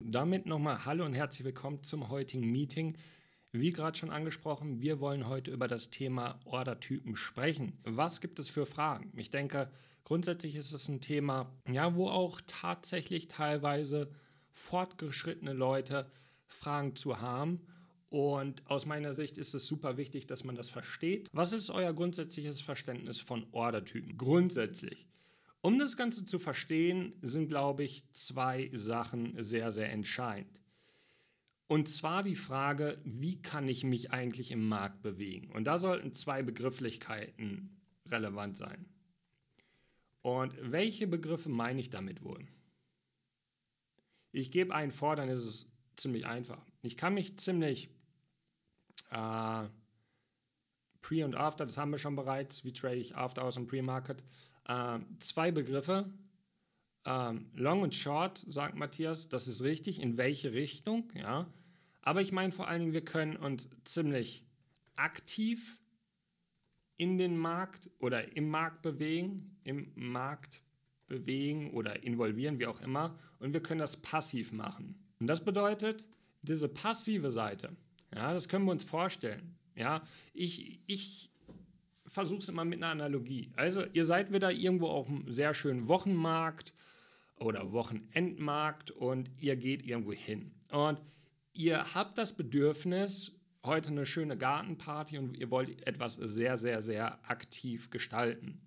Damit nochmal Hallo und herzlich willkommen zum heutigen Meeting. Wie gerade schon angesprochen, wir wollen heute über das Thema Ordertypen sprechen. Was gibt es für Fragen? Ich denke, grundsätzlich ist es ein Thema, ja, wo auch tatsächlich teilweise fortgeschrittene Leute Fragen zu haben. Und aus meiner Sicht ist es super wichtig, dass man das versteht. Was ist euer grundsätzliches Verständnis von Ordertypen? Grundsätzlich. Um das Ganze zu verstehen, sind, glaube ich, zwei Sachen sehr, sehr entscheidend. Und zwar die Frage, wie kann ich mich eigentlich im Markt bewegen? Und da sollten zwei Begrifflichkeiten relevant sein. Und welche Begriffe meine ich damit wohl? Ich gebe einen vor, dann ist es ziemlich einfach. Ich kann mich ziemlich äh, Pre und After, das haben wir schon bereits, wie trade ich After aus dem Pre-Market, ähm, zwei Begriffe. Ähm, long und Short, sagt Matthias, das ist richtig. In welche Richtung? Ja. Aber ich meine vor allen Dingen, wir können uns ziemlich aktiv in den Markt oder im Markt bewegen, im Markt bewegen oder involvieren, wie auch immer. Und wir können das passiv machen. Und das bedeutet, diese passive Seite, ja, das können wir uns vorstellen. Ja, ich, ich versuche es immer mit einer Analogie. Also ihr seid wieder irgendwo auf einem sehr schönen Wochenmarkt oder Wochenendmarkt und ihr geht irgendwo hin. Und ihr habt das Bedürfnis, heute eine schöne Gartenparty und ihr wollt etwas sehr, sehr, sehr aktiv gestalten.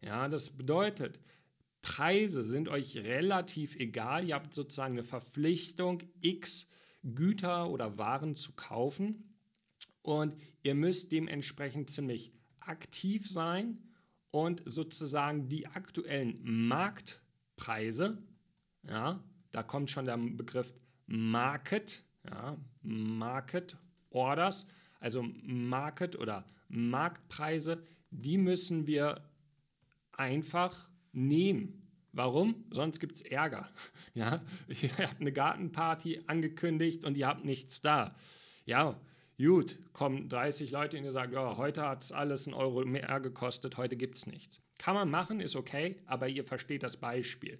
Ja, das bedeutet, Preise sind euch relativ egal. Ihr habt sozusagen eine Verpflichtung, x Güter oder Waren zu kaufen und ihr müsst dementsprechend ziemlich aktiv sein und sozusagen die aktuellen Marktpreise, ja, da kommt schon der Begriff Market, ja, Market Orders, also Market oder Marktpreise, die müssen wir einfach nehmen. Warum? Sonst gibt es Ärger. Ja, ihr habt eine Gartenparty angekündigt und ihr habt nichts da. Ja, Gut, kommen 30 Leute und ihr sagt, ja, heute hat es alles einen Euro mehr gekostet, heute gibt es nichts. Kann man machen, ist okay, aber ihr versteht das Beispiel.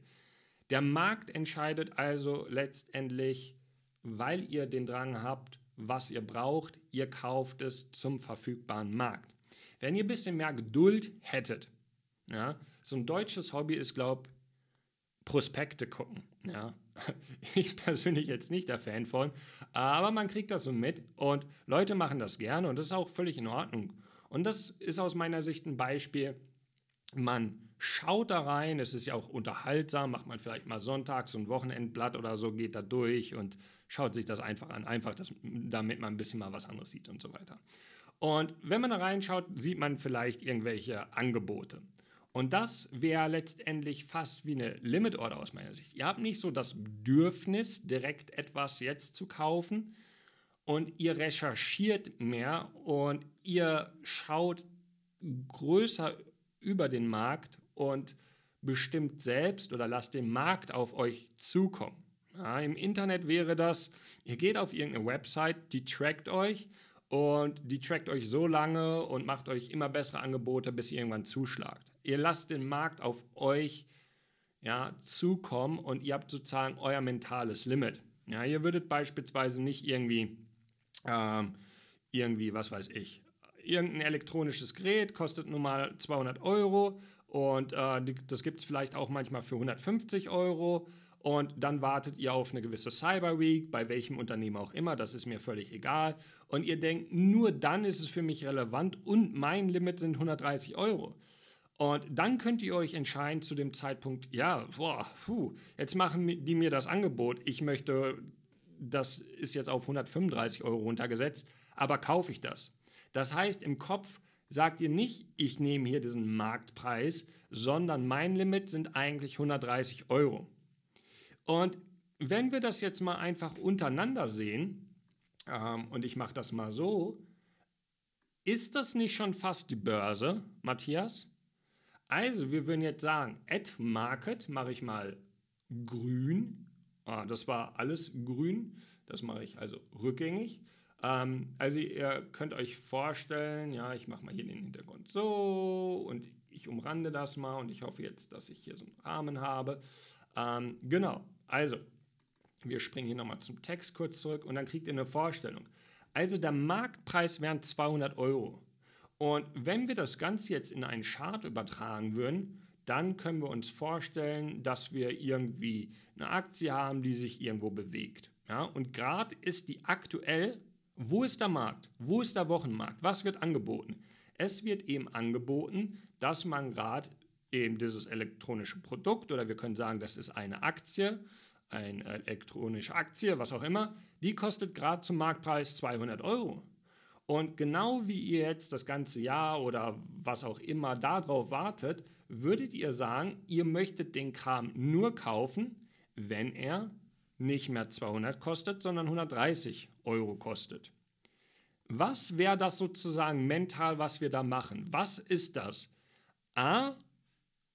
Der Markt entscheidet also letztendlich, weil ihr den Drang habt, was ihr braucht, ihr kauft es zum verfügbaren Markt. Wenn ihr ein bisschen mehr Geduld hättet, ja, so ein deutsches Hobby ist, glaube ich, Prospekte gucken. Ja. Ich persönlich jetzt nicht der Fan von, aber man kriegt das so mit und Leute machen das gerne und das ist auch völlig in Ordnung. Und das ist aus meiner Sicht ein Beispiel. Man schaut da rein, es ist ja auch unterhaltsam, macht man vielleicht mal sonntags so ein Wochenendblatt oder so, geht da durch und schaut sich das einfach an, einfach das, damit man ein bisschen mal was anderes sieht und so weiter. Und wenn man da reinschaut, sieht man vielleicht irgendwelche Angebote. Und das wäre letztendlich fast wie eine Limit Order aus meiner Sicht. Ihr habt nicht so das Bedürfnis, direkt etwas jetzt zu kaufen und ihr recherchiert mehr und ihr schaut größer über den Markt und bestimmt selbst oder lasst den Markt auf euch zukommen. Ja, Im Internet wäre das, ihr geht auf irgendeine Website, die trackt euch und die trackt euch so lange und macht euch immer bessere Angebote, bis ihr irgendwann zuschlagt. Ihr lasst den Markt auf euch ja, zukommen und ihr habt sozusagen euer mentales Limit. Ja, ihr würdet beispielsweise nicht irgendwie, ähm, irgendwie, was weiß ich, irgendein elektronisches Gerät kostet nun mal 200 Euro und äh, das gibt es vielleicht auch manchmal für 150 Euro. Und dann wartet ihr auf eine gewisse Cyber Week, bei welchem Unternehmen auch immer, das ist mir völlig egal. Und ihr denkt, nur dann ist es für mich relevant und mein Limit sind 130 Euro. Und dann könnt ihr euch entscheiden zu dem Zeitpunkt, ja, boah, puh, jetzt machen die mir das Angebot, ich möchte, das ist jetzt auf 135 Euro runtergesetzt, aber kaufe ich das? Das heißt, im Kopf sagt ihr nicht, ich nehme hier diesen Marktpreis, sondern mein Limit sind eigentlich 130 Euro. Und wenn wir das jetzt mal einfach untereinander sehen, ähm, und ich mache das mal so, ist das nicht schon fast die Börse, Matthias? Also, wir würden jetzt sagen, Ad Market mache ich mal grün. Ah, das war alles grün. Das mache ich also rückgängig. Ähm, also ihr könnt euch vorstellen, ja, ich mache mal hier den Hintergrund so und ich umrande das mal und ich hoffe jetzt, dass ich hier so einen Rahmen habe. Ähm, genau, also wir springen hier nochmal zum Text kurz zurück und dann kriegt ihr eine Vorstellung. Also der Marktpreis wären 200 Euro. Und wenn wir das Ganze jetzt in einen Chart übertragen würden, dann können wir uns vorstellen, dass wir irgendwie eine Aktie haben, die sich irgendwo bewegt. Ja, und gerade ist die aktuell, wo ist der Markt? Wo ist der Wochenmarkt? Was wird angeboten? Es wird eben angeboten, dass man gerade eben dieses elektronische Produkt oder wir können sagen, das ist eine Aktie, eine elektronische Aktie, was auch immer, die kostet gerade zum Marktpreis 200 Euro. Und genau wie ihr jetzt das ganze Jahr oder was auch immer darauf wartet, würdet ihr sagen, ihr möchtet den Kram nur kaufen, wenn er nicht mehr 200 kostet, sondern 130 Euro kostet. Was wäre das sozusagen mental, was wir da machen? Was ist das? A,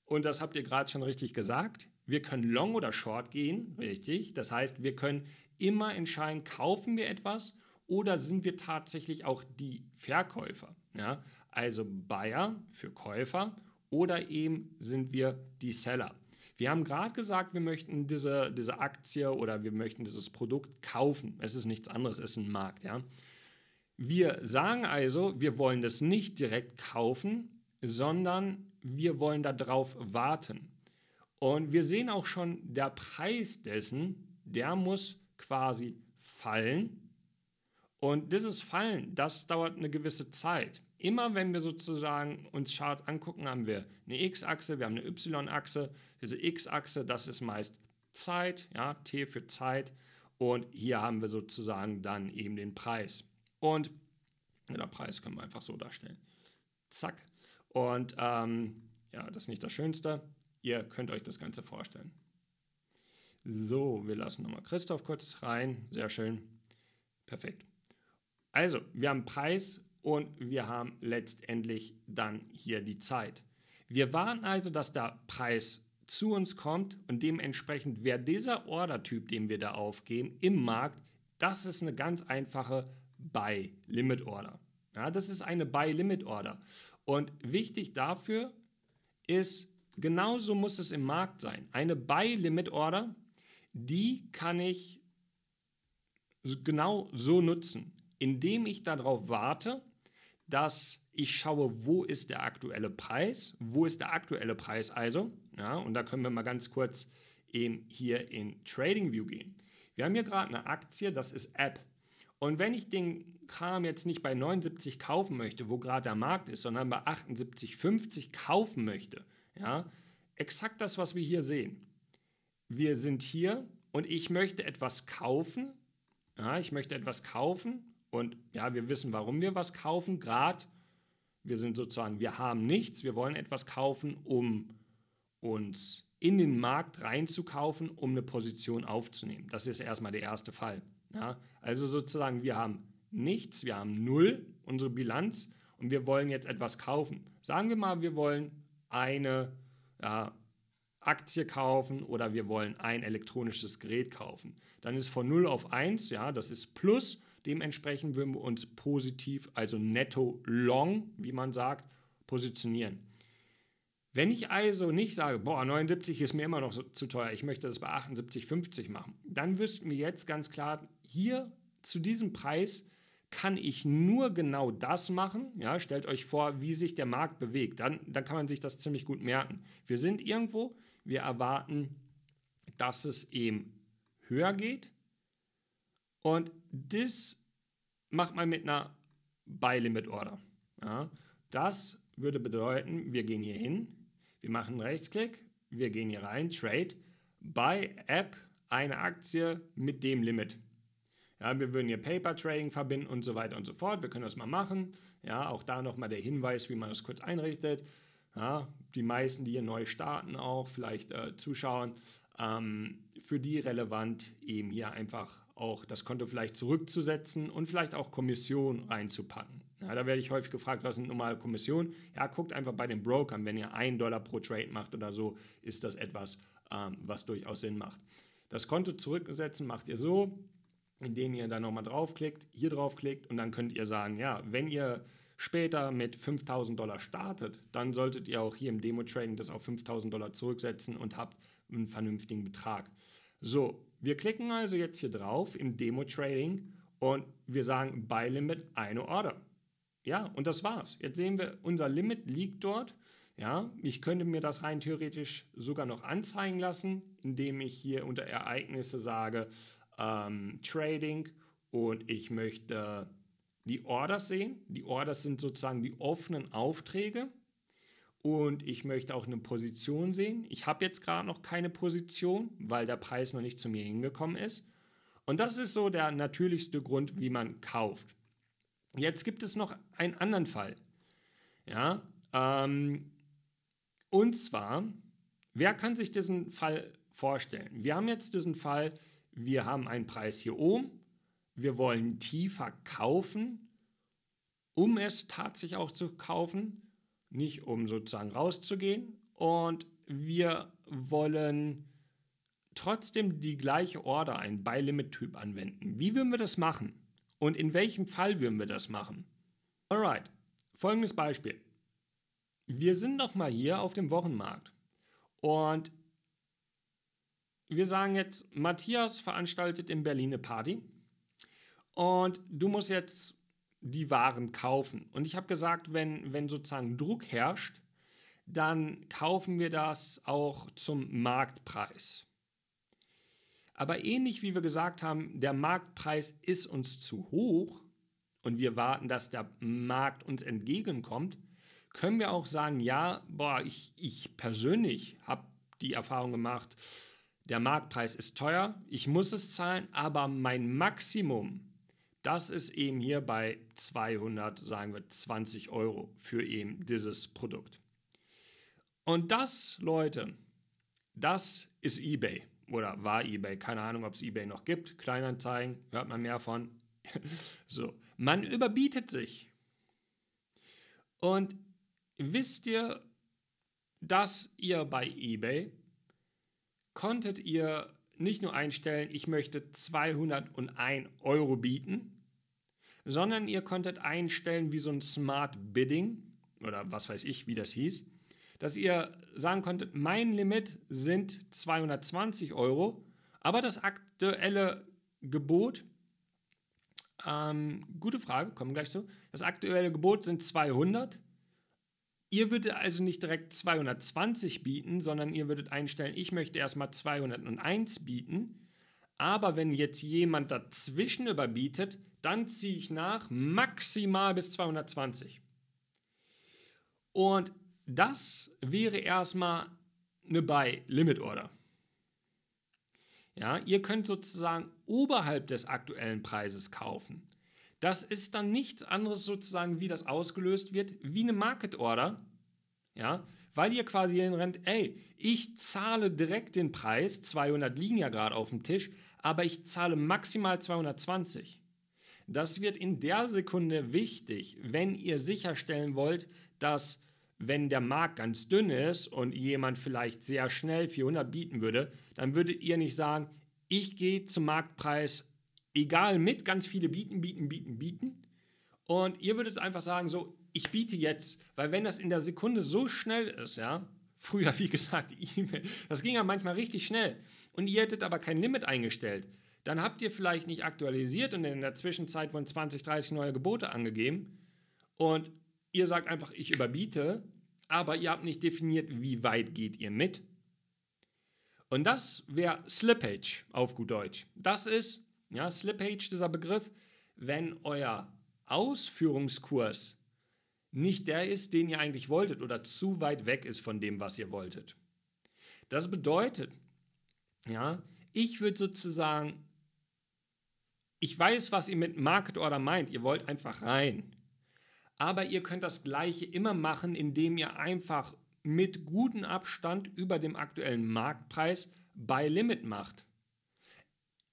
und das habt ihr gerade schon richtig gesagt, wir können long oder short gehen, richtig. Das heißt, wir können immer entscheiden, kaufen wir etwas oder sind wir tatsächlich auch die Verkäufer? Ja? Also Buyer für Käufer oder eben sind wir die Seller? Wir haben gerade gesagt, wir möchten diese, diese Aktie oder wir möchten dieses Produkt kaufen. Es ist nichts anderes, es ist ein Markt. Ja? Wir sagen also, wir wollen das nicht direkt kaufen, sondern wir wollen darauf warten. Und wir sehen auch schon, der Preis dessen, der muss quasi fallen, und dieses Fallen, das dauert eine gewisse Zeit. Immer wenn wir sozusagen uns Charts angucken, haben wir eine X-Achse, wir haben eine Y-Achse. Diese X-Achse, das ist meist Zeit, ja, T für Zeit. Und hier haben wir sozusagen dann eben den Preis. Und der Preis können wir einfach so darstellen. Zack. Und ähm, ja, das ist nicht das Schönste. Ihr könnt euch das Ganze vorstellen. So, wir lassen nochmal Christoph kurz rein. Sehr schön. Perfekt. Also, wir haben Preis und wir haben letztendlich dann hier die Zeit. Wir warten also, dass der Preis zu uns kommt und dementsprechend wäre dieser Ordertyp, den wir da aufgeben, im Markt, das ist eine ganz einfache Buy-Limit-Order. Ja, das ist eine Buy-Limit-Order. Und wichtig dafür ist, genauso muss es im Markt sein. Eine Buy-Limit-Order, die kann ich genau so nutzen indem ich darauf warte, dass ich schaue, wo ist der aktuelle Preis, wo ist der aktuelle Preis also. Ja, und da können wir mal ganz kurz eben hier in Trading View gehen. Wir haben hier gerade eine Aktie, das ist App. Und wenn ich den Kram jetzt nicht bei 79 kaufen möchte, wo gerade der Markt ist, sondern bei 78,50 kaufen möchte, ja, exakt das, was wir hier sehen. Wir sind hier und ich möchte etwas kaufen. Ja, ich möchte etwas kaufen und ja, wir wissen, warum wir was kaufen. Gerade wir sind sozusagen, wir haben nichts, wir wollen etwas kaufen, um uns in den Markt reinzukaufen, um eine Position aufzunehmen. Das ist erstmal der erste Fall. Ja? Also sozusagen, wir haben nichts, wir haben null, unsere Bilanz, und wir wollen jetzt etwas kaufen. Sagen wir mal, wir wollen eine ja, Aktie kaufen oder wir wollen ein elektronisches Gerät kaufen. Dann ist von 0 auf 1, ja, das ist Plus Dementsprechend würden wir uns positiv, also netto long, wie man sagt, positionieren. Wenn ich also nicht sage, boah, 79 ist mir immer noch so, zu teuer, ich möchte das bei 78,50 machen, dann wüssten wir jetzt ganz klar, hier zu diesem Preis kann ich nur genau das machen. Ja, stellt euch vor, wie sich der Markt bewegt. Dann, dann kann man sich das ziemlich gut merken. Wir sind irgendwo, wir erwarten, dass es eben höher geht. Und das macht man mit einer Buy Limit Order. Ja, das würde bedeuten, wir gehen hier hin, wir machen einen Rechtsklick, wir gehen hier rein, Trade, Buy App, eine Aktie mit dem Limit. Ja, wir würden hier Paper Trading verbinden und so weiter und so fort. Wir können das mal machen. Ja, auch da nochmal der Hinweis, wie man das kurz einrichtet. Ja, die meisten, die hier neu starten, auch vielleicht äh, zuschauen, ähm, für die relevant eben hier einfach auch das Konto vielleicht zurückzusetzen und vielleicht auch Kommission reinzupacken. Ja, da werde ich häufig gefragt, was sind normale Kommissionen? Ja, guckt einfach bei den Brokern, wenn ihr einen Dollar pro Trade macht oder so, ist das etwas, ähm, was durchaus Sinn macht. Das Konto zurücksetzen macht ihr so, indem ihr dann nochmal draufklickt, hier draufklickt und dann könnt ihr sagen, ja, wenn ihr später mit 5000 Dollar startet, dann solltet ihr auch hier im Demo-Trading das auf 5000 Dollar zurücksetzen und habt einen vernünftigen Betrag. So, wir klicken also jetzt hier drauf im Demo Trading und wir sagen Buy Limit eine Order. Ja, und das war's. Jetzt sehen wir, unser Limit liegt dort. Ja, ich könnte mir das rein theoretisch sogar noch anzeigen lassen, indem ich hier unter Ereignisse sage ähm, Trading und ich möchte die Orders sehen. Die Orders sind sozusagen die offenen Aufträge und ich möchte auch eine Position sehen. Ich habe jetzt gerade noch keine Position, weil der Preis noch nicht zu mir hingekommen ist. Und das ist so der natürlichste Grund, wie man kauft. Jetzt gibt es noch einen anderen Fall. Ja, ähm, und zwar, wer kann sich diesen Fall vorstellen? Wir haben jetzt diesen Fall, wir haben einen Preis hier oben, wir wollen tiefer kaufen, um es tatsächlich auch zu kaufen nicht um sozusagen rauszugehen. Und wir wollen trotzdem die gleiche Order, einen Buy-Limit-Typ anwenden. Wie würden wir das machen? Und in welchem Fall würden wir das machen? Alright, folgendes Beispiel. Wir sind nochmal hier auf dem Wochenmarkt und wir sagen jetzt, Matthias veranstaltet in Berlin eine Party und du musst jetzt die Waren kaufen. Und ich habe gesagt, wenn, wenn sozusagen Druck herrscht, dann kaufen wir das auch zum Marktpreis. Aber ähnlich wie wir gesagt haben, der Marktpreis ist uns zu hoch und wir warten, dass der Markt uns entgegenkommt, können wir auch sagen, ja, boah, ich, ich persönlich habe die Erfahrung gemacht, der Marktpreis ist teuer, ich muss es zahlen, aber mein Maximum, das ist eben hier bei 200, sagen wir 20 Euro für eben dieses Produkt. Und das, Leute, das ist eBay oder war eBay. Keine Ahnung, ob es eBay noch gibt. Kleinanzeigen, hört man mehr von. so, man überbietet sich. Und wisst ihr, dass ihr bei eBay konntet ihr nicht nur einstellen, ich möchte 201 Euro bieten, sondern ihr konntet einstellen wie so ein Smart Bidding oder was weiß ich, wie das hieß, dass ihr sagen konntet, mein Limit sind 220 Euro, aber das aktuelle Gebot, ähm, gute Frage, kommen gleich zu, das aktuelle Gebot sind 200 Ihr würdet also nicht direkt 220 bieten, sondern ihr würdet einstellen, ich möchte erstmal 201 bieten. Aber wenn jetzt jemand dazwischen überbietet, dann ziehe ich nach maximal bis 220. Und das wäre erstmal eine Buy Limit Order. Ja, ihr könnt sozusagen oberhalb des aktuellen Preises kaufen. Das ist dann nichts anderes sozusagen, wie das ausgelöst wird, wie eine Market Order, ja, weil ihr quasi rennt, ey, ich zahle direkt den Preis, 200 liegen ja gerade auf dem Tisch, aber ich zahle maximal 220. Das wird in der Sekunde wichtig, wenn ihr sicherstellen wollt, dass wenn der Markt ganz dünn ist und jemand vielleicht sehr schnell 400 bieten würde, dann würdet ihr nicht sagen, ich gehe zum Marktpreis egal mit, ganz viele bieten, bieten, bieten, bieten. Und ihr würdet einfach sagen, so, ich biete jetzt, weil wenn das in der Sekunde so schnell ist, ja, früher wie gesagt, E-Mail, das ging ja manchmal richtig schnell und ihr hättet aber kein Limit eingestellt, dann habt ihr vielleicht nicht aktualisiert und in der Zwischenzeit wurden 20, 30 neue Gebote angegeben und ihr sagt einfach, ich überbiete, aber ihr habt nicht definiert, wie weit geht ihr mit. Und das wäre Slippage auf gut Deutsch. Das ist, ja, Slippage, dieser Begriff, wenn euer Ausführungskurs nicht der ist, den ihr eigentlich wolltet oder zu weit weg ist von dem, was ihr wolltet. Das bedeutet, ja, ich würde sozusagen, ich weiß, was ihr mit Market Order meint, ihr wollt einfach rein. Aber ihr könnt das Gleiche immer machen, indem ihr einfach mit gutem Abstand über dem aktuellen Marktpreis bei Limit macht.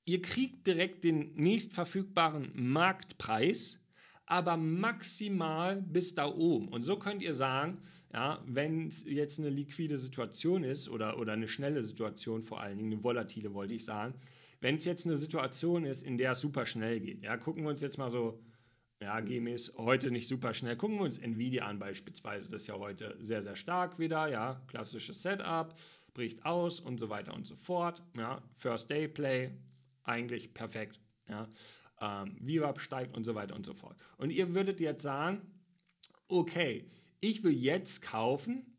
Ihr kriegt direkt den nächstverfügbaren Marktpreis, aber maximal bis da oben. Und so könnt ihr sagen, ja, wenn es jetzt eine liquide Situation ist oder, oder eine schnelle Situation vor allen Dingen, eine volatile wollte ich sagen, wenn es jetzt eine Situation ist, in der es super schnell geht, ja, gucken wir uns jetzt mal so, ja, gemäß heute nicht super schnell, gucken wir uns Nvidia an beispielsweise, das ist ja heute sehr, sehr stark wieder, ja, klassisches Setup, bricht aus und so weiter und so fort, ja, First Day Play, eigentlich perfekt. Ja? Ähm, VWAP steigt und so weiter und so fort. Und ihr würdet jetzt sagen, okay, ich will jetzt kaufen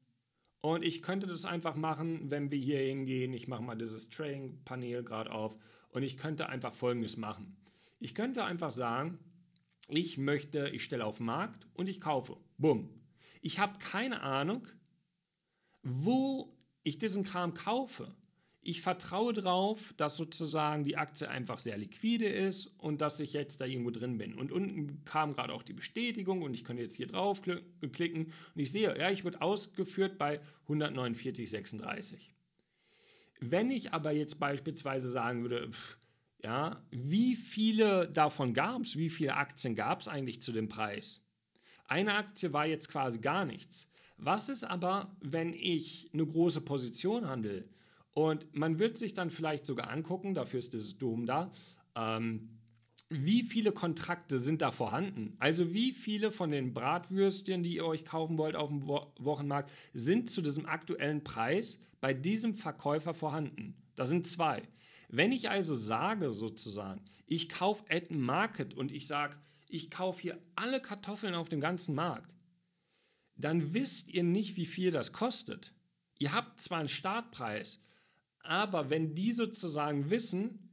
und ich könnte das einfach machen, wenn wir hier hingehen. Ich mache mal dieses Trading-Panel gerade auf und ich könnte einfach Folgendes machen. Ich könnte einfach sagen, ich möchte, ich stelle auf Markt und ich kaufe. Bumm. Ich habe keine Ahnung, wo ich diesen Kram kaufe ich vertraue darauf, dass sozusagen die Aktie einfach sehr liquide ist und dass ich jetzt da irgendwo drin bin. Und unten kam gerade auch die Bestätigung und ich könnte jetzt hier draufklicken und ich sehe, ja, ich wurde ausgeführt bei 149,36. Wenn ich aber jetzt beispielsweise sagen würde, pff, ja, wie viele davon gab es, wie viele Aktien gab es eigentlich zu dem Preis? Eine Aktie war jetzt quasi gar nichts. Was ist aber, wenn ich eine große Position handle? Und man wird sich dann vielleicht sogar angucken, dafür ist dieses Dom da, ähm, wie viele Kontrakte sind da vorhanden? Also wie viele von den Bratwürstchen, die ihr euch kaufen wollt auf dem Wo Wochenmarkt, sind zu diesem aktuellen Preis bei diesem Verkäufer vorhanden? Da sind zwei. Wenn ich also sage sozusagen, ich kaufe at Market und ich sage, ich kaufe hier alle Kartoffeln auf dem ganzen Markt, dann wisst ihr nicht, wie viel das kostet. Ihr habt zwar einen Startpreis, aber wenn die sozusagen wissen,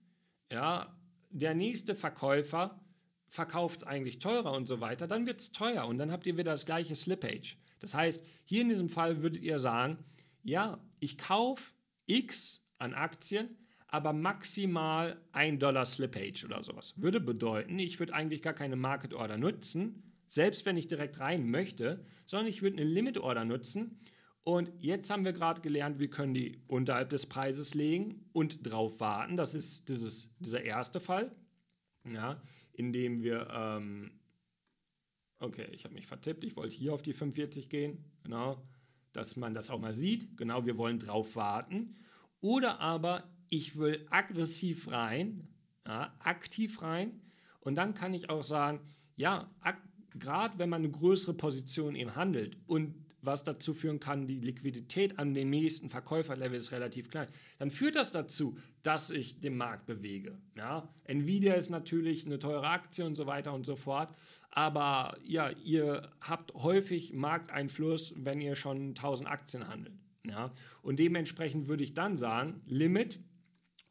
ja, der nächste Verkäufer verkauft es eigentlich teurer und so weiter, dann wird es teuer und dann habt ihr wieder das gleiche Slippage. Das heißt, hier in diesem Fall würdet ihr sagen, ja, ich kaufe X an Aktien, aber maximal 1 Dollar Slippage oder sowas. Würde bedeuten, ich würde eigentlich gar keine Market Order nutzen, selbst wenn ich direkt rein möchte, sondern ich würde eine Limit Order nutzen und jetzt haben wir gerade gelernt, wir können die unterhalb des Preises legen und drauf warten. Das ist dieses, dieser erste Fall, ja, dem wir, ähm, okay, ich habe mich vertippt, ich wollte hier auf die 45 gehen, genau, dass man das auch mal sieht. Genau, wir wollen drauf warten. Oder aber ich will aggressiv rein, ja, aktiv rein. Und dann kann ich auch sagen, ja, gerade wenn man eine größere Position eben handelt und was dazu führen kann, die Liquidität an den nächsten Verkäuferlevel ist relativ klein, dann führt das dazu, dass ich den Markt bewege. Ja? Nvidia ist natürlich eine teure Aktie und so weiter und so fort, aber ja, ihr habt häufig Markteinfluss, wenn ihr schon 1000 Aktien handelt. Ja? Und dementsprechend würde ich dann sagen, Limit,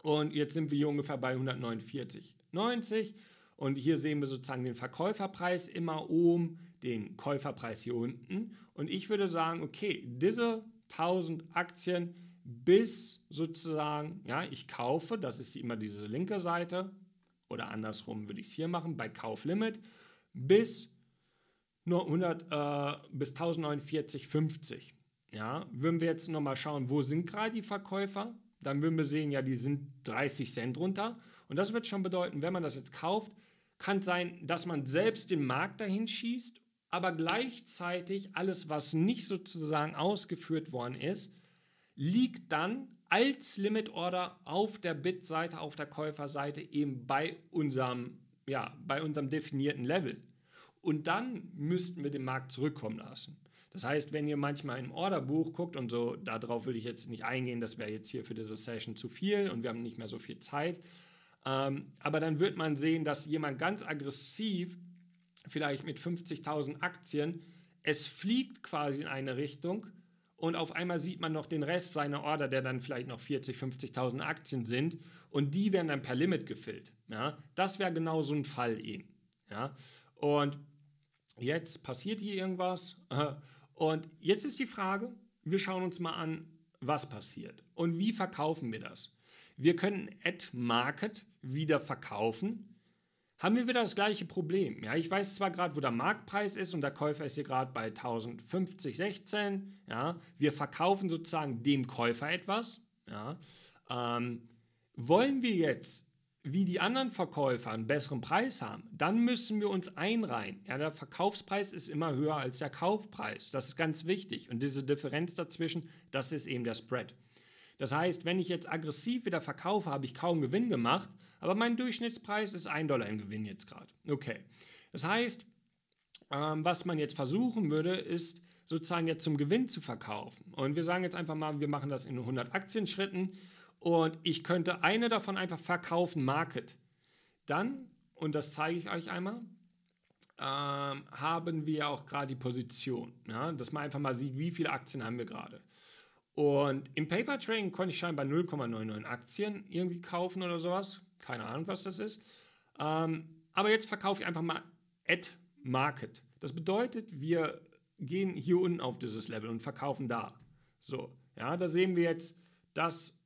und jetzt sind wir hier ungefähr bei 149,90 und hier sehen wir sozusagen den Verkäuferpreis immer oben, den Käuferpreis hier unten. Und ich würde sagen, okay, diese 1000 Aktien bis sozusagen, ja, ich kaufe, das ist immer diese linke Seite, oder andersrum würde ich es hier machen, bei Kauflimit, bis, äh, bis 1049,50. Ja, würden wir jetzt nochmal schauen, wo sind gerade die Verkäufer? Dann würden wir sehen, ja, die sind 30 Cent runter. Und das wird schon bedeuten, wenn man das jetzt kauft, kann es sein, dass man selbst den Markt dahin schießt aber gleichzeitig alles, was nicht sozusagen ausgeführt worden ist, liegt dann als Limit Order auf der bit seite auf der Käuferseite eben bei unserem, ja, bei unserem definierten Level. Und dann müssten wir den Markt zurückkommen lassen. Das heißt, wenn ihr manchmal im Orderbuch guckt und so, darauf will ich jetzt nicht eingehen, das wäre jetzt hier für diese Session zu viel und wir haben nicht mehr so viel Zeit. Ähm, aber dann wird man sehen, dass jemand ganz aggressiv vielleicht mit 50.000 Aktien. Es fliegt quasi in eine Richtung und auf einmal sieht man noch den Rest seiner Order, der dann vielleicht noch 40, 50.000 Aktien sind und die werden dann per Limit gefüllt. Ja? Das wäre genau so ein Fall eben. Ja? Und jetzt passiert hier irgendwas und jetzt ist die Frage, wir schauen uns mal an, was passiert und wie verkaufen wir das. Wir können Ad Market wieder verkaufen, haben wir wieder das gleiche Problem. Ja, ich weiß zwar gerade, wo der Marktpreis ist und der Käufer ist hier gerade bei 1050, 16. Ja, wir verkaufen sozusagen dem Käufer etwas. Ja, ähm, wollen wir jetzt wie die anderen Verkäufer einen besseren Preis haben, dann müssen wir uns einreihen. Ja, der Verkaufspreis ist immer höher als der Kaufpreis. Das ist ganz wichtig. Und diese Differenz dazwischen, das ist eben der Spread. Das heißt, wenn ich jetzt aggressiv wieder verkaufe, habe ich kaum Gewinn gemacht, aber mein Durchschnittspreis ist 1 Dollar im Gewinn jetzt gerade. Okay. Das heißt, ähm, was man jetzt versuchen würde, ist sozusagen jetzt zum Gewinn zu verkaufen. Und wir sagen jetzt einfach mal, wir machen das in 100 Aktienschritten und ich könnte eine davon einfach verkaufen, Market. Dann, und das zeige ich euch einmal, ähm, haben wir auch gerade die Position. Ja? Dass man einfach mal sieht, wie viele Aktien haben wir gerade. Und im Paper Trading konnte ich scheinbar 0,99 Aktien irgendwie kaufen oder sowas. Keine Ahnung, was das ist. Ähm, aber jetzt verkaufe ich einfach mal at Market. Das bedeutet, wir gehen hier unten auf dieses Level und verkaufen da. So, ja, da sehen wir jetzt, das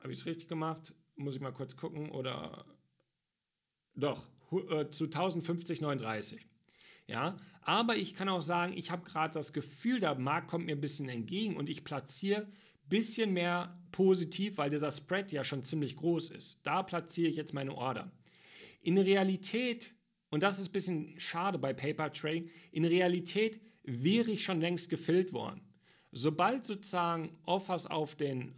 habe ich es richtig gemacht? Muss ich mal kurz gucken oder doch, äh, zu 1050,39. Ja, aber ich kann auch sagen, ich habe gerade das Gefühl, der Markt kommt mir ein bisschen entgegen und ich platziere bisschen mehr positiv, weil dieser Spread ja schon ziemlich groß ist. Da platziere ich jetzt meine Order. In Realität, und das ist ein bisschen schade bei Paper Trading, in Realität wäre ich schon längst gefüllt worden. Sobald sozusagen Offers auf den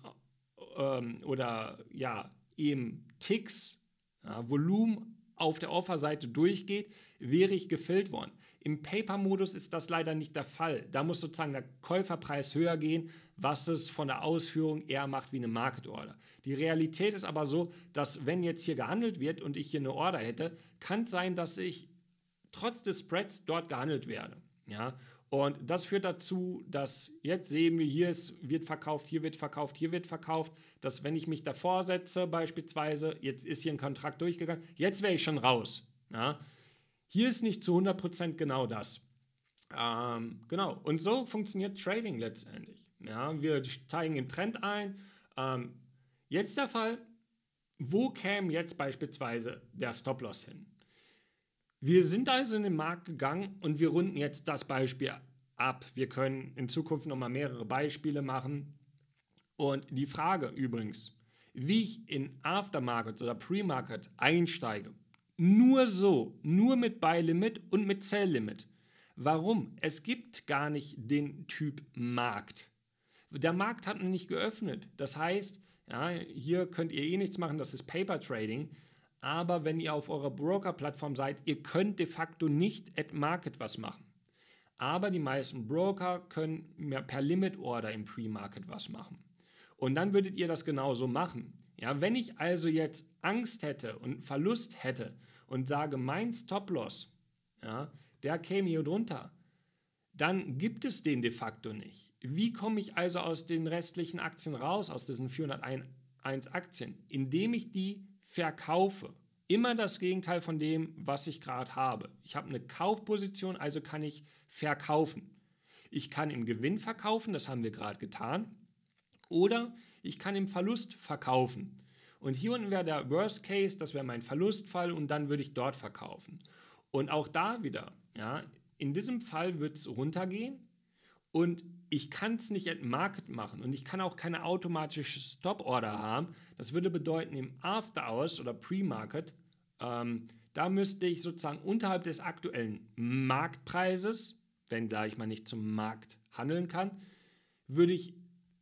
ähm, oder ja, eben Ticks, ja, Volumen auf der Offerseite durchgeht, wäre ich gefällt worden. Im Paper-Modus ist das leider nicht der Fall. Da muss sozusagen der Käuferpreis höher gehen, was es von der Ausführung eher macht wie eine Market Order. Die Realität ist aber so, dass wenn jetzt hier gehandelt wird und ich hier eine Order hätte, kann es sein, dass ich trotz des Spreads dort gehandelt werde. Ja, und das führt dazu, dass jetzt sehen wir, hier ist, wird verkauft, hier wird verkauft, hier wird verkauft, dass wenn ich mich davor setze, beispielsweise, jetzt ist hier ein Kontrakt durchgegangen, jetzt wäre ich schon raus. Ja? Hier ist nicht zu 100% genau das. Ähm, genau, und so funktioniert Trading letztendlich. Ja? Wir steigen im Trend ein. Ähm, jetzt der Fall, wo käme jetzt beispielsweise der Stop-Loss hin? Wir sind also in den Markt gegangen und wir runden jetzt das Beispiel ab. Wir können in Zukunft nochmal mehrere Beispiele machen. Und die Frage übrigens, wie ich in Aftermarket oder Pre-Market einsteige, nur so, nur mit Buy-Limit und mit Sell-Limit. Warum? Es gibt gar nicht den Typ Markt. Der Markt hat noch nicht geöffnet. Das heißt, ja, hier könnt ihr eh nichts machen, das ist Paper Trading aber wenn ihr auf eurer Broker-Plattform seid, ihr könnt de facto nicht at Market was machen. Aber die meisten Broker können per Limit Order im Pre-Market was machen. Und dann würdet ihr das genauso machen. Ja, wenn ich also jetzt Angst hätte und Verlust hätte und sage, mein Stop-Loss, ja, der käme hier drunter, dann gibt es den de facto nicht. Wie komme ich also aus den restlichen Aktien raus, aus diesen 401 Aktien? Indem ich die verkaufe. Immer das Gegenteil von dem, was ich gerade habe. Ich habe eine Kaufposition, also kann ich verkaufen. Ich kann im Gewinn verkaufen, das haben wir gerade getan. Oder ich kann im Verlust verkaufen. Und hier unten wäre der Worst Case, das wäre mein Verlustfall und dann würde ich dort verkaufen. Und auch da wieder, ja, in diesem Fall wird es runtergehen und ich kann es nicht at Market machen und ich kann auch keine automatische Stop-Order haben. Das würde bedeuten, im After-Hours oder Pre-Market, ähm, da müsste ich sozusagen unterhalb des aktuellen Marktpreises, wenn wenngleich man nicht zum Markt handeln kann, würde ich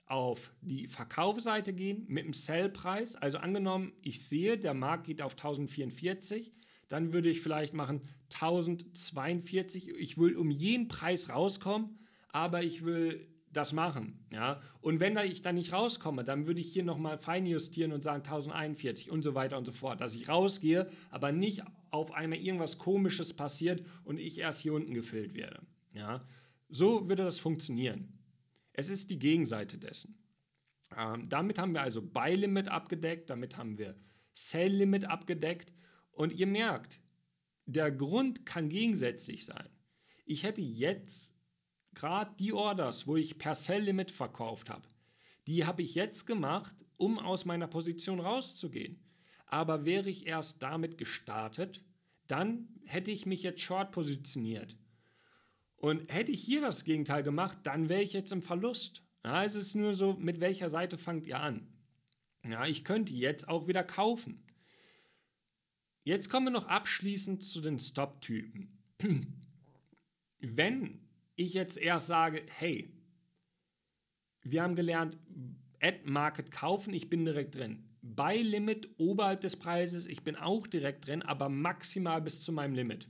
auf die Verkaufsseite gehen mit dem Sellpreis. Also angenommen, ich sehe, der Markt geht auf 1044, dann würde ich vielleicht machen 1042. Ich will um jeden Preis rauskommen aber ich will das machen. Ja? Und wenn da ich da nicht rauskomme, dann würde ich hier nochmal fein justieren und sagen 1041 und so weiter und so fort, dass ich rausgehe, aber nicht auf einmal irgendwas Komisches passiert und ich erst hier unten gefüllt werde. Ja? So würde das funktionieren. Es ist die Gegenseite dessen. Ähm, damit haben wir also Buy-Limit abgedeckt, damit haben wir Sell-Limit abgedeckt und ihr merkt, der Grund kann gegensätzlich sein. Ich hätte jetzt gerade die Orders, wo ich per Sell-Limit verkauft habe, die habe ich jetzt gemacht, um aus meiner Position rauszugehen. Aber wäre ich erst damit gestartet, dann hätte ich mich jetzt short positioniert. Und hätte ich hier das Gegenteil gemacht, dann wäre ich jetzt im Verlust. Ja, es ist nur so, mit welcher Seite fangt ihr an? Ja, ich könnte jetzt auch wieder kaufen. Jetzt kommen wir noch abschließend zu den Stop-Typen. Wenn ich jetzt erst sage, hey, wir haben gelernt, Ad Market kaufen, ich bin direkt drin. Bei Limit oberhalb des Preises, ich bin auch direkt drin, aber maximal bis zu meinem Limit.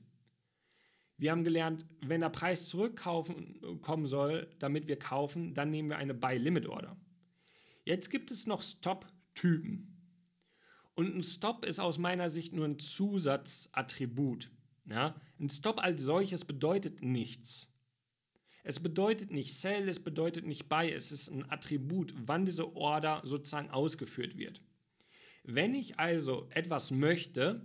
Wir haben gelernt, wenn der Preis zurückkommen soll, damit wir kaufen, dann nehmen wir eine Buy Limit Order. Jetzt gibt es noch Stop-Typen. Und ein Stop ist aus meiner Sicht nur ein Zusatzattribut. Ja? Ein Stop als solches bedeutet nichts. Es bedeutet nicht Sell, es bedeutet nicht Buy, es ist ein Attribut, wann diese Order sozusagen ausgeführt wird. Wenn ich also etwas möchte,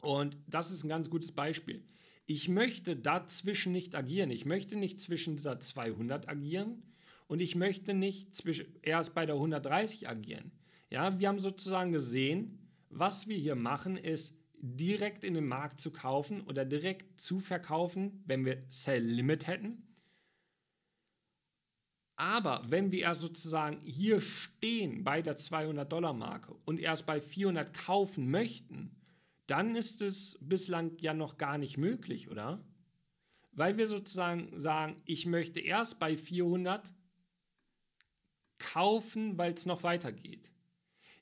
und das ist ein ganz gutes Beispiel, ich möchte dazwischen nicht agieren. Ich möchte nicht zwischen dieser 200 agieren und ich möchte nicht zwischen, erst bei der 130 agieren. Ja, wir haben sozusagen gesehen, was wir hier machen, ist direkt in den Markt zu kaufen oder direkt zu verkaufen, wenn wir Sell Limit hätten. Aber wenn wir sozusagen hier stehen bei der 200-Dollar-Marke und erst bei 400 kaufen möchten, dann ist es bislang ja noch gar nicht möglich, oder? Weil wir sozusagen sagen, ich möchte erst bei 400 kaufen, weil es noch weitergeht.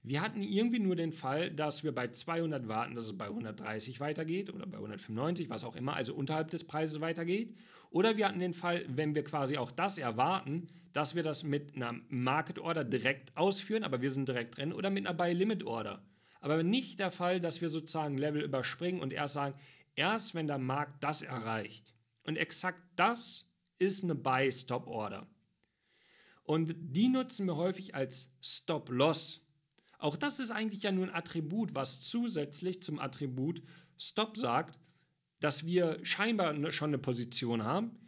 Wir hatten irgendwie nur den Fall, dass wir bei 200 warten, dass es bei 130 weitergeht oder bei 195, was auch immer, also unterhalb des Preises weitergeht. Oder wir hatten den Fall, wenn wir quasi auch das erwarten, dass wir das mit einer Market Order direkt ausführen, aber wir sind direkt drin oder mit einer Buy Limit Order. Aber nicht der Fall, dass wir sozusagen Level überspringen und erst sagen, erst wenn der Markt das erreicht. Und exakt das ist eine Buy Stop Order. Und die nutzen wir häufig als Stop Loss. Auch das ist eigentlich ja nur ein Attribut, was zusätzlich zum Attribut Stop sagt, dass wir scheinbar ne, schon eine Position haben,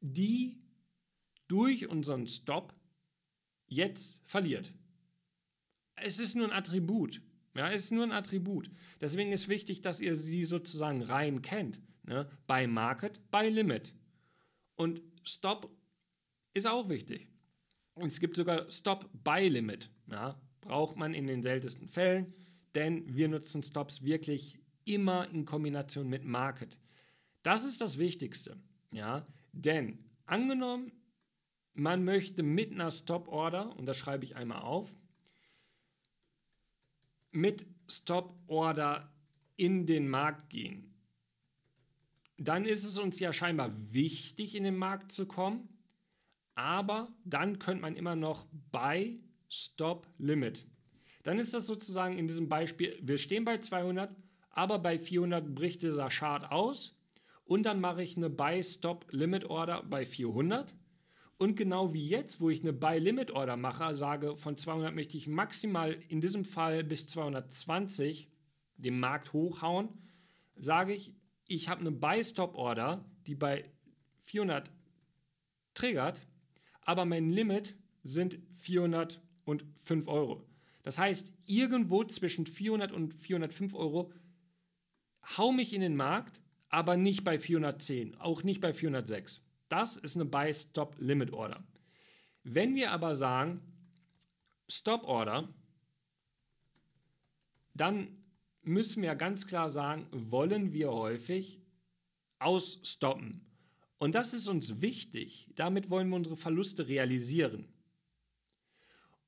die durch unseren Stop jetzt verliert. Es ist nur ein Attribut. Ja, es ist nur ein Attribut. Deswegen ist wichtig, dass ihr sie sozusagen rein kennt. Ne? Bei Market, bei Limit. Und Stop ist auch wichtig. Und es gibt sogar Stop by Limit. Ja? braucht man in den seltensten Fällen, denn wir nutzen Stops wirklich immer in Kombination mit Market. Das ist das Wichtigste, ja, denn angenommen, man möchte mit einer Stop Order, und das schreibe ich einmal auf, mit Stop Order in den Markt gehen. Dann ist es uns ja scheinbar wichtig, in den Markt zu kommen, aber dann könnte man immer noch bei Stop Limit. Dann ist das sozusagen in diesem Beispiel, wir stehen bei 200, aber bei 400 bricht dieser Chart aus und dann mache ich eine Buy Stop Limit Order bei 400. Und genau wie jetzt, wo ich eine Buy Limit Order mache, sage von 200 möchte ich maximal in diesem Fall bis 220 den Markt hochhauen, sage ich, ich habe eine Buy Stop Order, die bei 400 triggert, aber mein Limit sind 400 und 5 Euro. Das heißt, irgendwo zwischen 400 und 405 Euro hau mich in den Markt, aber nicht bei 410, auch nicht bei 406. Das ist eine Buy-Stop-Limit-Order. Wenn wir aber sagen, Stop-Order, dann müssen wir ganz klar sagen, wollen wir häufig ausstoppen. Und das ist uns wichtig. Damit wollen wir unsere Verluste realisieren.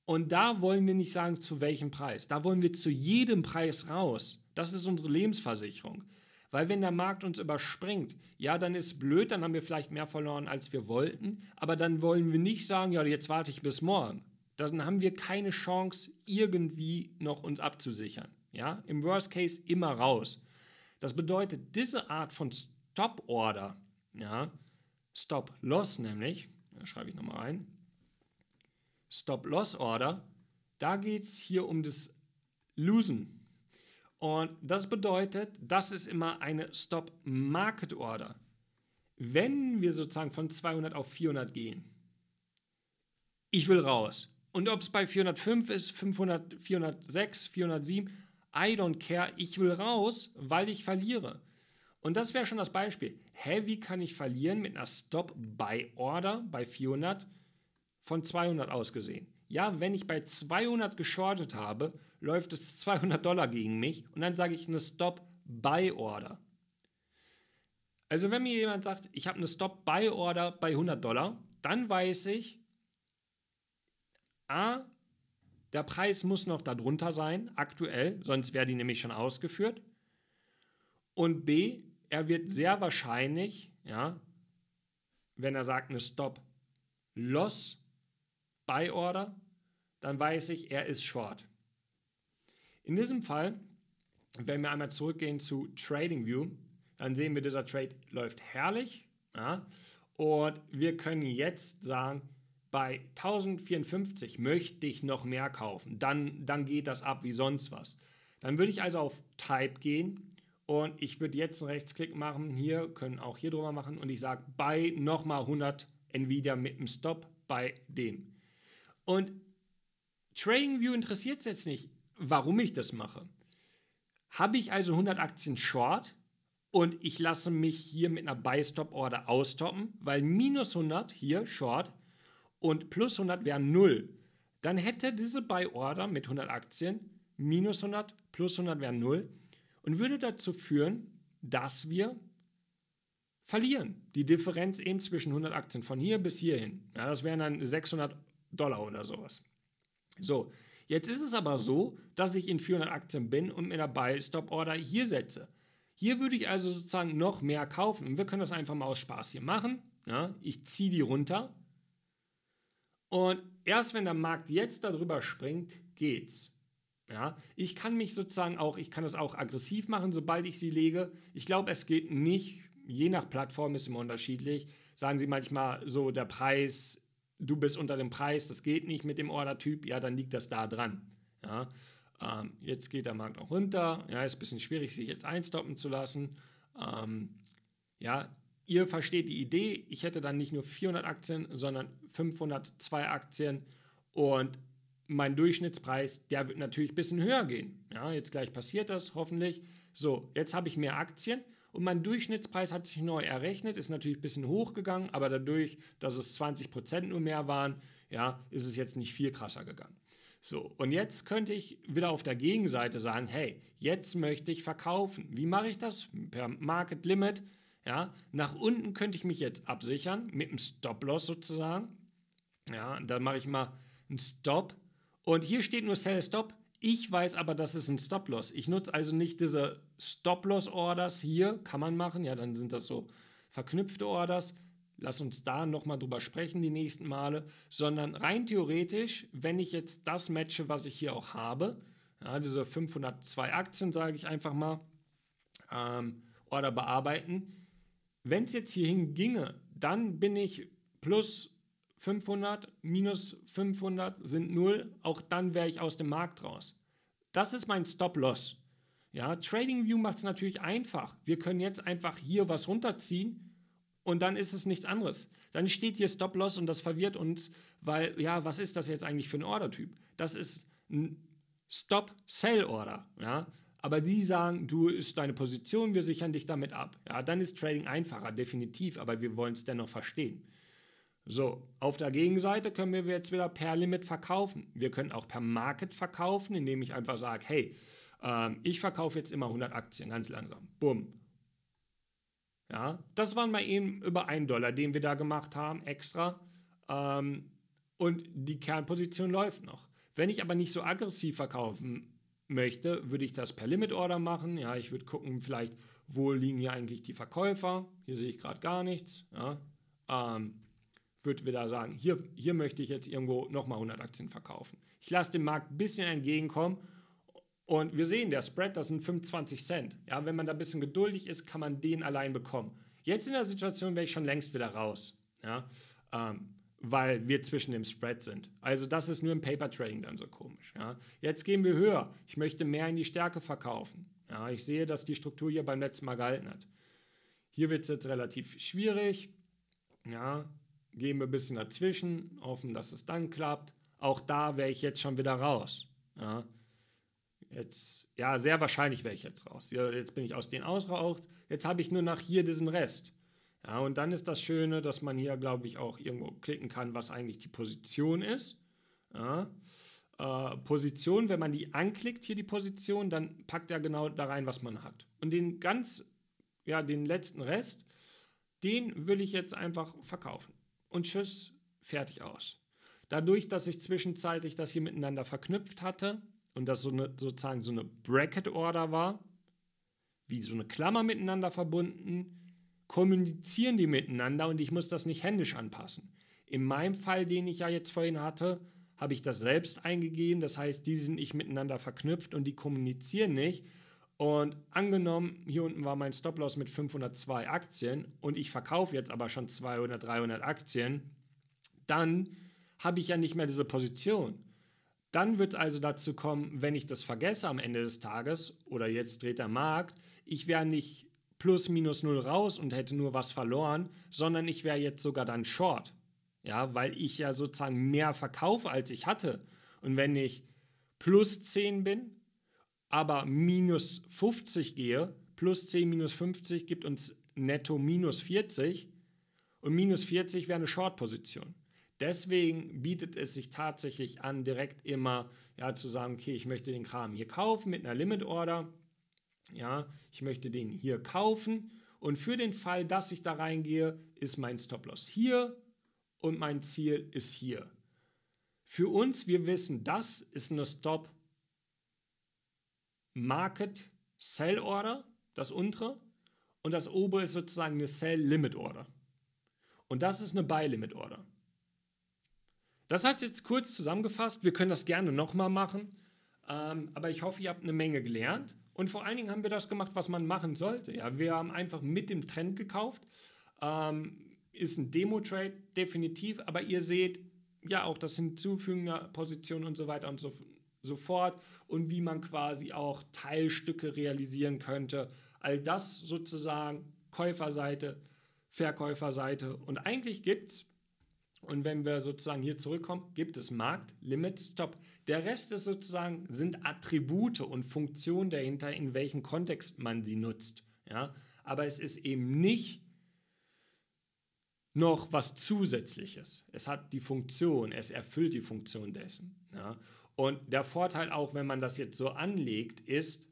Und da wollen wir nicht sagen, zu welchem Preis. Da wollen wir zu jedem Preis raus. Das ist unsere Lebensversicherung. Weil wenn der Markt uns überspringt, ja, dann ist blöd, dann haben wir vielleicht mehr verloren, als wir wollten. Aber dann wollen wir nicht sagen, ja, jetzt warte ich bis morgen. Dann haben wir keine Chance, irgendwie noch uns abzusichern. Ja, im Worst Case immer raus. Das bedeutet, diese Art von Stop Order, ja, Stop Loss nämlich, da schreibe ich nochmal ein, Stop-Loss-Order, da geht es hier um das Losen. Und das bedeutet, das ist immer eine Stop-Market-Order. Wenn wir sozusagen von 200 auf 400 gehen, ich will raus. Und ob es bei 405 ist, 500, 406, 407, I don't care, ich will raus, weil ich verliere. Und das wäre schon das Beispiel. Hä, wie kann ich verlieren mit einer Stop-Buy-Order bei 400? von 200 ausgesehen. Ja, wenn ich bei 200 geschortet habe, läuft es 200 Dollar gegen mich und dann sage ich eine Stop-Buy-Order. Also wenn mir jemand sagt, ich habe eine Stop-Buy-Order bei 100 Dollar, dann weiß ich, a, der Preis muss noch darunter sein, aktuell, sonst wäre die nämlich schon ausgeführt. Und b, er wird sehr wahrscheinlich, ja, wenn er sagt eine Stop-Loss, order Buy Order, dann weiß ich, er ist Short. In diesem Fall, wenn wir einmal zurückgehen zu Trading View, dann sehen wir, dieser Trade läuft herrlich. Ja, und wir können jetzt sagen, bei 1054 möchte ich noch mehr kaufen. Dann, dann geht das ab wie sonst was. Dann würde ich also auf Type gehen und ich würde jetzt einen Rechtsklick machen. Hier können auch hier drüber machen und ich sage bei nochmal 100 Nvidia mit dem Stop bei dem. Und TradingView interessiert es jetzt nicht, warum ich das mache. Habe ich also 100 Aktien short und ich lasse mich hier mit einer Buy-Stop-Order austoppen, weil minus 100 hier short und plus 100 wäre 0. Dann hätte diese Buy-Order mit 100 Aktien minus 100 plus 100 wäre 0 und würde dazu führen, dass wir verlieren. Die Differenz eben zwischen 100 Aktien von hier bis hierhin. Ja, das wären dann 600 Dollar oder sowas. So, jetzt ist es aber so, dass ich in 400 Aktien bin und mir dabei Stop Order hier setze. Hier würde ich also sozusagen noch mehr kaufen und wir können das einfach mal aus Spaß hier machen. Ja, ich ziehe die runter und erst wenn der Markt jetzt darüber springt, geht's. Ja, ich kann mich sozusagen auch, ich kann das auch aggressiv machen, sobald ich sie lege. Ich glaube, es geht nicht, je nach Plattform ist immer unterschiedlich. Sagen sie manchmal so, der Preis du bist unter dem Preis, das geht nicht mit dem Order-Typ, ja, dann liegt das da dran. Ja. Ähm, jetzt geht der Markt auch runter, ja, ist ein bisschen schwierig, sich jetzt einstoppen zu lassen. Ähm, ja, ihr versteht die Idee, ich hätte dann nicht nur 400 Aktien, sondern 502 Aktien und mein Durchschnittspreis, der wird natürlich ein bisschen höher gehen. Ja, jetzt gleich passiert das, hoffentlich. So, jetzt habe ich mehr Aktien, und mein Durchschnittspreis hat sich neu errechnet, ist natürlich ein bisschen hochgegangen, aber dadurch, dass es 20 Prozent nur mehr waren, ja, ist es jetzt nicht viel krasser gegangen. So, und jetzt könnte ich wieder auf der Gegenseite sagen, hey, jetzt möchte ich verkaufen. Wie mache ich das? Per Market Limit. Ja, nach unten könnte ich mich jetzt absichern, mit einem Stop-Loss sozusagen. Ja, dann mache ich mal einen Stop. Und hier steht nur Sell Stop. Ich weiß aber, das ist ein Stop-Loss. Ich nutze also nicht diese Stop-Loss-Orders hier, kann man machen, ja, dann sind das so verknüpfte Orders. Lass uns da nochmal drüber sprechen die nächsten Male, sondern rein theoretisch, wenn ich jetzt das matche, was ich hier auch habe, ja, diese 502 Aktien, sage ich einfach mal, ähm, Order bearbeiten. Wenn es jetzt hierhin ginge, dann bin ich plus 500 minus 500 sind 0, auch dann wäre ich aus dem Markt raus. Das ist mein Stop-Loss. Ja, TradingView macht es natürlich einfach. Wir können jetzt einfach hier was runterziehen und dann ist es nichts anderes. Dann steht hier Stop-Loss und das verwirrt uns, weil, ja, was ist das jetzt eigentlich für ein Order-Typ? Das ist ein Stop-Sell-Order. Ja? Aber die sagen, du ist deine Position, wir sichern dich damit ab. Ja, dann ist Trading einfacher, definitiv, aber wir wollen es dennoch verstehen. So, auf der Gegenseite können wir jetzt wieder per Limit verkaufen. Wir können auch per Market verkaufen, indem ich einfach sage, hey, ähm, ich verkaufe jetzt immer 100 Aktien, ganz langsam. Bumm. Ja, das waren mal eben über einen Dollar, den wir da gemacht haben, extra. Ähm, und die Kernposition läuft noch. Wenn ich aber nicht so aggressiv verkaufen möchte, würde ich das per Limit Order machen. Ja, ich würde gucken, vielleicht, wo liegen hier eigentlich die Verkäufer. Hier sehe ich gerade gar nichts. Ja, ähm, würde wieder sagen, hier, hier möchte ich jetzt irgendwo nochmal 100 Aktien verkaufen. Ich lasse dem Markt ein bisschen entgegenkommen und wir sehen, der Spread, das sind 25 Cent. Ja, wenn man da ein bisschen geduldig ist, kann man den allein bekommen. Jetzt in der Situation wäre ich schon längst wieder raus, ja, ähm, weil wir zwischen dem Spread sind. Also das ist nur im Paper Trading dann so komisch. Ja. Jetzt gehen wir höher. Ich möchte mehr in die Stärke verkaufen. Ja, ich sehe, dass die Struktur hier beim letzten Mal gehalten hat. Hier wird es jetzt relativ schwierig. Ja, gehen wir ein bisschen dazwischen, hoffen, dass es dann klappt. Auch da wäre ich jetzt schon wieder raus. Ja. Jetzt, ja, sehr wahrscheinlich wäre ich jetzt raus. Jetzt bin ich aus den aus raus. Jetzt habe ich nur nach hier diesen Rest. Ja, und dann ist das Schöne, dass man hier, glaube ich, auch irgendwo klicken kann, was eigentlich die Position ist. Ja. Äh, Position, wenn man die anklickt, hier die Position, dann packt er genau da rein, was man hat. Und den ganz, ja, den letzten Rest, den will ich jetzt einfach verkaufen und tschüss, fertig aus. Dadurch, dass ich zwischenzeitlich das hier miteinander verknüpft hatte und das so eine, sozusagen so eine Bracket-Order war, wie so eine Klammer miteinander verbunden, kommunizieren die miteinander und ich muss das nicht händisch anpassen. In meinem Fall, den ich ja jetzt vorhin hatte, habe ich das selbst eingegeben. Das heißt, die sind nicht miteinander verknüpft und die kommunizieren nicht. Und angenommen, hier unten war mein Stop-Loss mit 502 Aktien und ich verkaufe jetzt aber schon 200, 300 Aktien, dann habe ich ja nicht mehr diese Position. Dann wird es also dazu kommen, wenn ich das vergesse am Ende des Tages oder jetzt dreht der Markt, ich wäre nicht plus minus null raus und hätte nur was verloren, sondern ich wäre jetzt sogar dann short. Ja, weil ich ja sozusagen mehr verkaufe, als ich hatte. Und wenn ich plus 10 bin, aber minus 50 gehe, plus 10 minus 50 gibt uns netto minus 40 und minus 40 wäre eine Short-Position. Deswegen bietet es sich tatsächlich an, direkt immer ja, zu sagen, okay, ich möchte den Kram hier kaufen mit einer Limit Order. Ja, ich möchte den hier kaufen. Und für den Fall, dass ich da reingehe, ist mein Stop-Loss hier und mein Ziel ist hier. Für uns, wir wissen, das ist eine stop position Market Sell Order, das untere, und das obere ist sozusagen eine Sell Limit Order. Und das ist eine Buy Limit Order. Das hat es jetzt kurz zusammengefasst. Wir können das gerne nochmal machen, ähm, aber ich hoffe, ihr habt eine Menge gelernt. Und vor allen Dingen haben wir das gemacht, was man machen sollte. Ja, wir haben einfach mit dem Trend gekauft. Ähm, ist ein Demo-Trade, definitiv, aber ihr seht, ja, auch das Hinzufügen der Positionen und so weiter und so sofort und wie man quasi auch Teilstücke realisieren könnte. All das sozusagen Käuferseite, Verkäuferseite. Und eigentlich gibt es, und wenn wir sozusagen hier zurückkommen, gibt es Markt, Limit, Stop. Der Rest ist sozusagen, sind Attribute und Funktionen dahinter, in welchem Kontext man sie nutzt. Ja? Aber es ist eben nicht noch was Zusätzliches. Es hat die Funktion, es erfüllt die Funktion dessen. Ja? Und der Vorteil auch, wenn man das jetzt so anlegt, ist,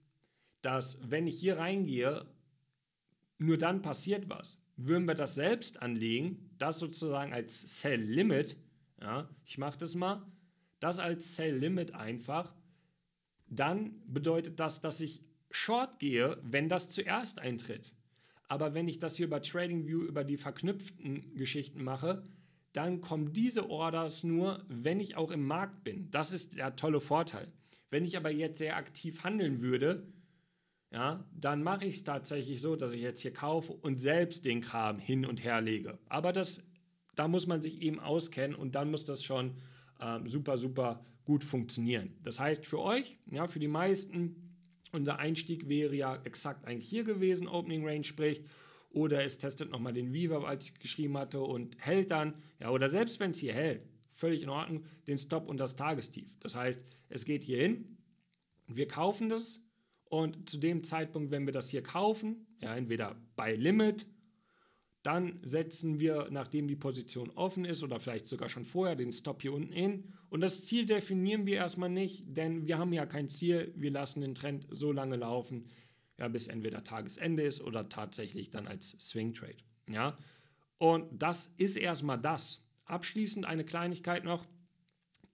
dass wenn ich hier reingehe, nur dann passiert was. Würden wir das selbst anlegen, das sozusagen als Cell Limit, ja, ich mache das mal, das als Cell Limit einfach, dann bedeutet das, dass ich Short gehe, wenn das zuerst eintritt. Aber wenn ich das hier über TradingView über die verknüpften Geschichten mache, dann kommen diese Orders nur, wenn ich auch im Markt bin. Das ist der tolle Vorteil. Wenn ich aber jetzt sehr aktiv handeln würde, ja, dann mache ich es tatsächlich so, dass ich jetzt hier kaufe und selbst den Kram hin und her lege. Aber das, da muss man sich eben auskennen und dann muss das schon äh, super, super gut funktionieren. Das heißt für euch, ja, für die meisten, unser Einstieg wäre ja exakt eigentlich hier gewesen, Opening Range spricht oder es testet nochmal den Viva, als ich geschrieben hatte, und hält dann. Ja, oder selbst wenn es hier hält, völlig in Ordnung, den Stop und das Tagestief. Das heißt, es geht hier hin, wir kaufen das und zu dem Zeitpunkt, wenn wir das hier kaufen, ja, entweder bei Limit, dann setzen wir, nachdem die Position offen ist oder vielleicht sogar schon vorher, den Stop hier unten hin. Und das Ziel definieren wir erstmal nicht, denn wir haben ja kein Ziel. Wir lassen den Trend so lange laufen, ja, bis entweder Tagesende ist oder tatsächlich dann als Swing Trade. Ja? Und das ist erstmal das. Abschließend eine Kleinigkeit noch.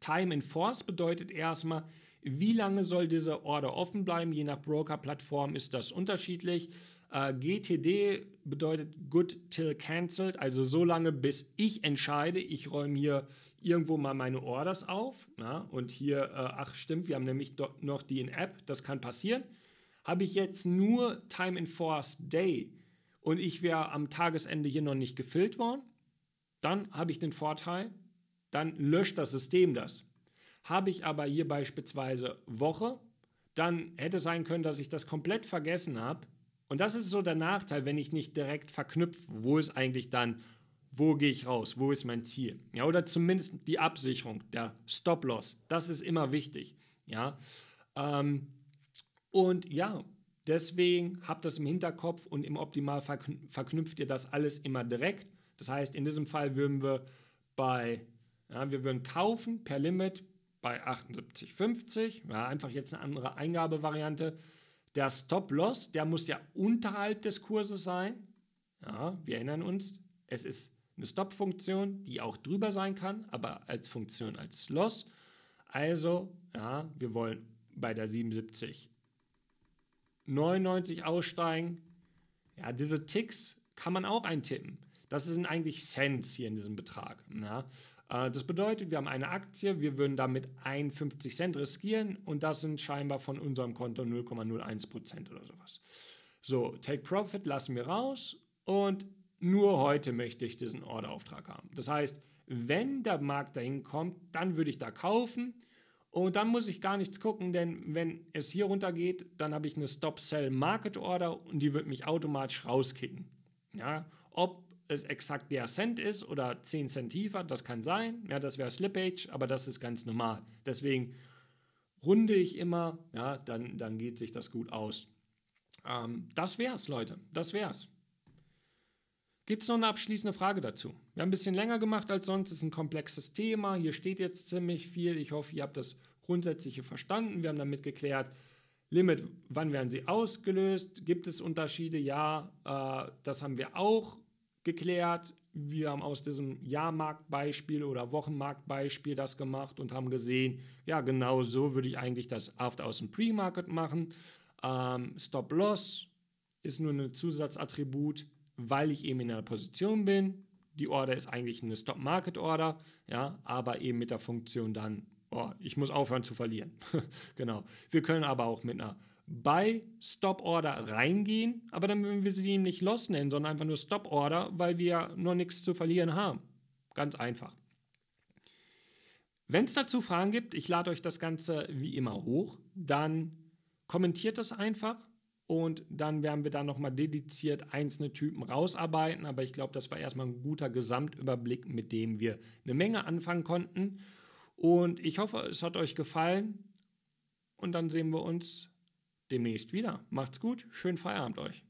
Time in Force bedeutet erstmal, wie lange soll dieser Order offen bleiben? Je nach Broker-Plattform ist das unterschiedlich. Uh, äh, GTD bedeutet Good Till Cancelled, also so lange, bis ich entscheide, ich räume hier irgendwo mal meine Orders auf. Na? Und hier, uh, ach stimmt, wir haben nämlich noch die in App, das kann passieren. Habe ich jetzt nur Time Enforced Day und ich wäre am Tagesende hier noch nicht gefüllt worden, dann habe ich den Vorteil, dann löscht das System das. Habe ich aber hier beispielsweise Woche, dann hätte sein können, dass ich das komplett vergessen habe. Und das ist so der Nachteil, wenn ich nicht direkt verknüpfe, wo ist eigentlich dann, wo gehe ich raus, wo ist mein Ziel. Ja, oder zumindest die Absicherung, der Stop-Loss, das ist immer wichtig. Ja, ähm, und ja, deswegen habt das im Hinterkopf und im Optimalfall verknüpft ihr das alles immer direkt. Das heißt, in diesem Fall würden wir bei, ja, wir würden kaufen per Limit bei 78,50, ja, einfach jetzt eine andere Eingabevariante. Der Stop-Loss, der muss ja unterhalb des Kurses sein. Ja, wir erinnern uns, es ist eine Stop-Funktion, die auch drüber sein kann, aber als Funktion als Loss. Also, ja, wir wollen bei der 77 99 aussteigen. Ja, diese Ticks kann man auch eintippen. Das sind eigentlich Cents hier in diesem Betrag. Na? Äh, das bedeutet, wir haben eine Aktie, wir würden damit 51 Cent riskieren und das sind scheinbar von unserem Konto 0,01 oder sowas. So, Take Profit lassen wir raus und nur heute möchte ich diesen Orderauftrag haben. Das heißt, wenn der Markt dahin kommt, dann würde ich da kaufen. Und dann muss ich gar nichts gucken, denn wenn es hier runter geht, dann habe ich eine Stop-Sell-Market-Order und die wird mich automatisch rauskicken. Ja, ob es exakt der Cent ist oder 10 Cent tiefer, das kann sein. Ja, das wäre Slippage, aber das ist ganz normal. Deswegen runde ich immer, ja, dann, dann geht sich das gut aus. Ähm, das wär's, Leute. Das wär's. Gibt es noch eine abschließende Frage dazu? Wir haben ein bisschen länger gemacht als sonst, ist ein komplexes Thema. Hier steht jetzt ziemlich viel. Ich hoffe, ihr habt das grundsätzliche verstanden. Wir haben damit geklärt, Limit, wann werden sie ausgelöst? Gibt es Unterschiede? Ja, äh, das haben wir auch geklärt. Wir haben aus diesem Jahrmarktbeispiel oder Wochenmarktbeispiel das gemacht und haben gesehen, ja, genau so würde ich eigentlich das After aus dem Pre-Market machen. Ähm, Stop-Loss ist nur ein Zusatzattribut, weil ich eben in einer Position bin. Die Order ist eigentlich eine Stop-Market-Order, ja, aber eben mit der Funktion dann oh, ich muss aufhören zu verlieren. genau. Wir können aber auch mit einer Buy Stop Order reingehen, aber dann würden wir sie nicht Loss nennen, sondern einfach nur Stop Order, weil wir noch nichts zu verlieren haben. Ganz einfach. Wenn es dazu Fragen gibt, ich lade euch das Ganze wie immer hoch, dann kommentiert das einfach und dann werden wir da nochmal dediziert einzelne Typen rausarbeiten. Aber ich glaube, das war erstmal ein guter Gesamtüberblick, mit dem wir eine Menge anfangen konnten. Und ich hoffe, es hat euch gefallen. Und dann sehen wir uns demnächst wieder. Macht's gut. Schönen Feierabend euch.